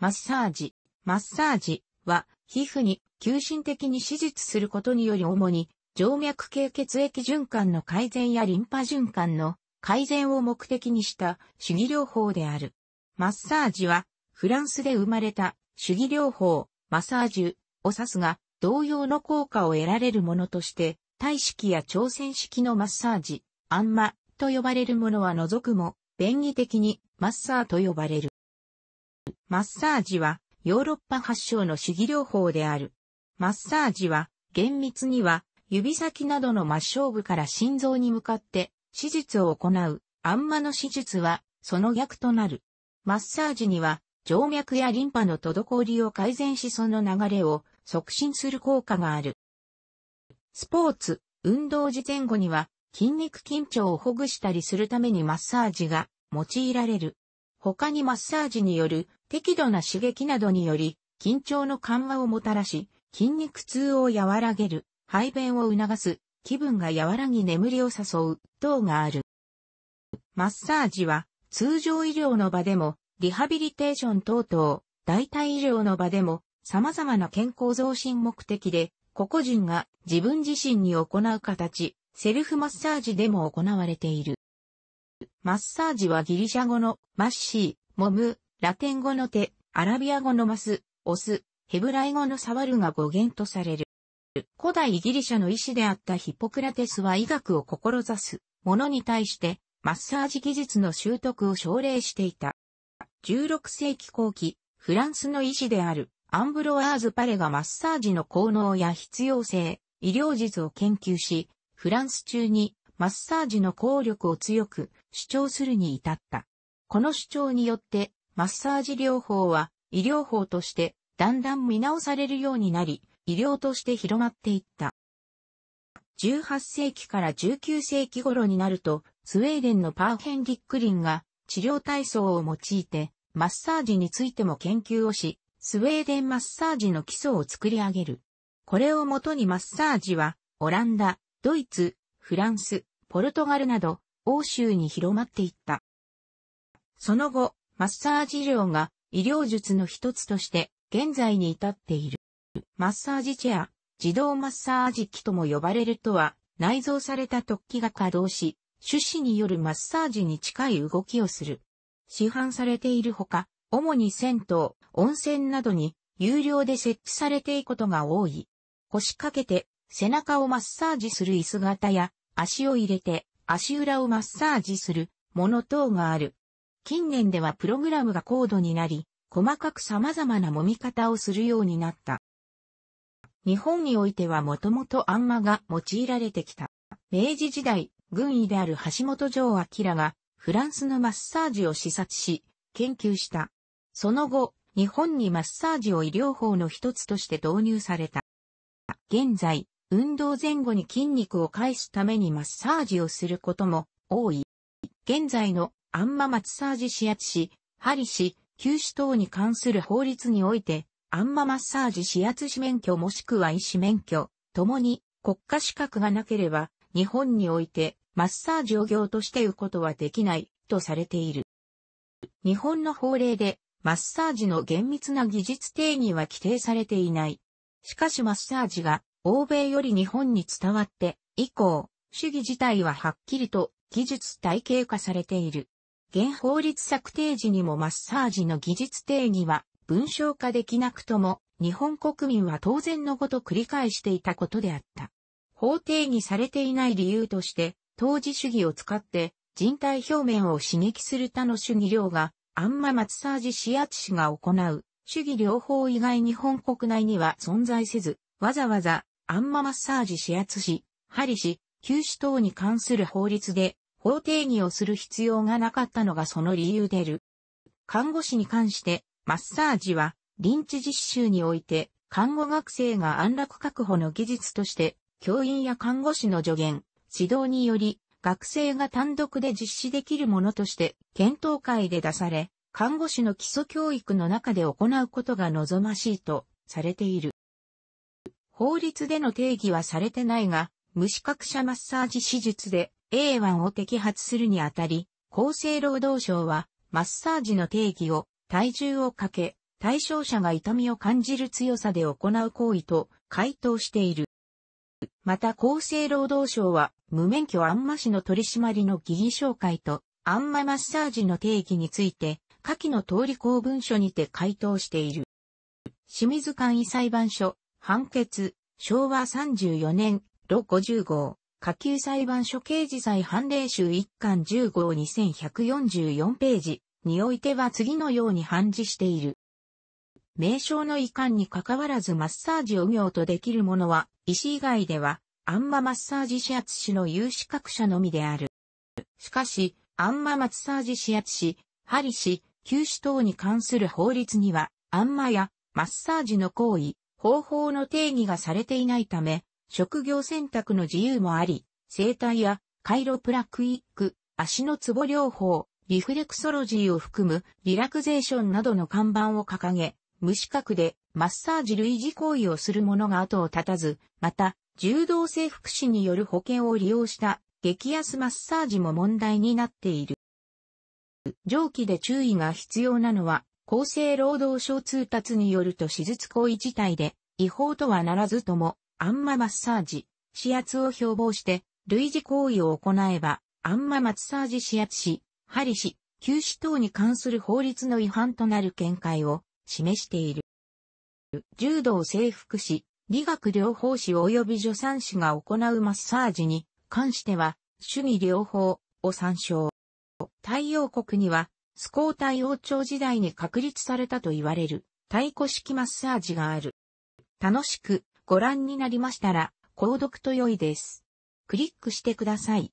マッサージ。マッサージは、皮膚に急進的に手術することにより主に、静脈系血液循環の改善やリンパ循環の改善を目的にした主義療法である。マッサージは、フランスで生まれた主義療法、マッサージュを指すが、同様の効果を得られるものとして、体式や挑戦式のマッサージ、アンマと呼ばれるものは除くも、便宜的にマッサーと呼ばれる。マッサージはヨーロッパ発祥の主義療法である。マッサージは厳密には指先などの末梢部から心臓に向かって手術を行う。あんまの手術はその逆となる。マッサージには静脈やリンパの滞りを改善しその流れを促進する効果がある。スポーツ、運動時前後には筋肉緊張をほぐしたりするためにマッサージが用いられる。他にマッサージによる適度な刺激などにより、緊張の緩和をもたらし、筋肉痛を和らげる、排便を促す、気分が和らぎ眠りを誘う等がある。マッサージは通常医療の場でもリハビリテーション等々、代替医療の場でも様々な健康増進目的で個々人が自分自身に行う形、セルフマッサージでも行われている。マッサージはギリシャ語のマッシー、モム、ラテン語の手、アラビア語のマス、オス、ヘブライ語のサワルが語源とされる。古代ギリシャの医師であったヒポクラテスは医学を志す者に対してマッサージ技術の習得を奨励していた。16世紀後期、フランスの医師であるアンブロワーズ・パレがマッサージの効能や必要性、医療術を研究し、フランス中にマッサージの効力を強く主張するに至った。この主張によって、マッサージ療法は医療法としてだんだん見直されるようになり、医療として広まっていった。18世紀から19世紀頃になると、スウェーデンのパーヘンリックリンが治療体操を用いて、マッサージについても研究をし、スウェーデンマッサージの基礎を作り上げる。これをもとにマッサージは、オランダ、ドイツ、フランス、ポルトガルなど、欧州に広まっていった。その後、マッサージ療が医療術の一つとして現在に至っている。マッサージチェア、自動マッサージ機とも呼ばれるとは、内蔵された突起が稼働し、手指によるマッサージに近い動きをする。市販されているほか、主に銭湯、温泉などに有料で設置されていることが多い。腰掛けて背中をマッサージする椅子型や足を入れて足裏をマッサージするもの等がある。近年ではプログラムが高度になり、細かく様々な揉み方をするようになった。日本においてはもともとあんまが用いられてきた。明治時代、軍医である橋本城明がフランスのマッサージを視察し、研究した。その後、日本にマッサージを医療法の一つとして導入された。現在、運動前後に筋肉を返すためにマッサージをすることも多い。現在のあんまマッサージ指圧師、針師、休止等に関する法律において、あんまマッサージ指圧師免許もしくは医師免許、ともに国家資格がなければ、日本においてマッサージを業としていうことはできない、とされている。日本の法令で、マッサージの厳密な技術定義は規定されていない。しかしマッサージが欧米より日本に伝わって以降、主義自体ははっきりと技術体系化されている。現法律策定時にもマッサージの技術定義は文章化できなくとも日本国民は当然のごと繰り返していたことであった。法定義されていない理由として当時主義を使って人体表面を刺激する他の主義量があんまマッサージ指圧師が行う主義療法以外日本国内には存在せずわざわざアンママッサージ指圧し、針し、休止等に関する法律で法定義をする必要がなかったのがその理由でる。看護師に関して、マッサージは、臨地実習において、看護学生が安楽確保の技術として、教員や看護師の助言、指導により、学生が単独で実施できるものとして、検討会で出され、看護師の基礎教育の中で行うことが望ましいとされている。法律での定義はされてないが、無資格者マッサージ手術で A1 を摘発するにあたり、厚生労働省はマッサージの定義を体重をかけ、対象者が痛みを感じる強さで行う行為と回答している。また厚生労働省は無免許あんま市の取締りの疑義紹介とあんまマッサージの定義について下記の通り公文書にて回答している。清水簡易裁判所判決、昭和34年、ロ50号、下級裁判所刑事裁判例集1巻10号2144ページにおいては次のように判事している。名称の遺憾に関わらずマッサージを業とできるものは、医師以外では、アンママッサージ指圧師の有資格者のみである。しかし、アンママッサージ指圧師、針師、休止等に関する法律には、アンマやマッサージの行為、方法の定義がされていないため、職業選択の自由もあり、生体やカイロプラクイック、足のツボ療法、リフレクソロジーを含むリラクゼーションなどの看板を掲げ、無資格でマッサージ類似行為をする者が後を絶たず、また、柔道整復師による保険を利用した激安マッサージも問題になっている。上記で注意が必要なのは、厚生労働省通達によると手術行為自体で違法とはならずとも、あんまマッサージ、指圧を標榜して、類似行為を行えば、あんまマッサージ指圧し、針し、休止等に関する法律の違反となる見解を示している。柔道制服師、理学療法士及び助産師が行うマッサージに関しては、趣味療法を参照。太陽国にはスコータイ王朝時代に確立されたと言われる、太鼓式マッサージがある。楽しくご覧になりましたら、購読と良いです。クリックしてください。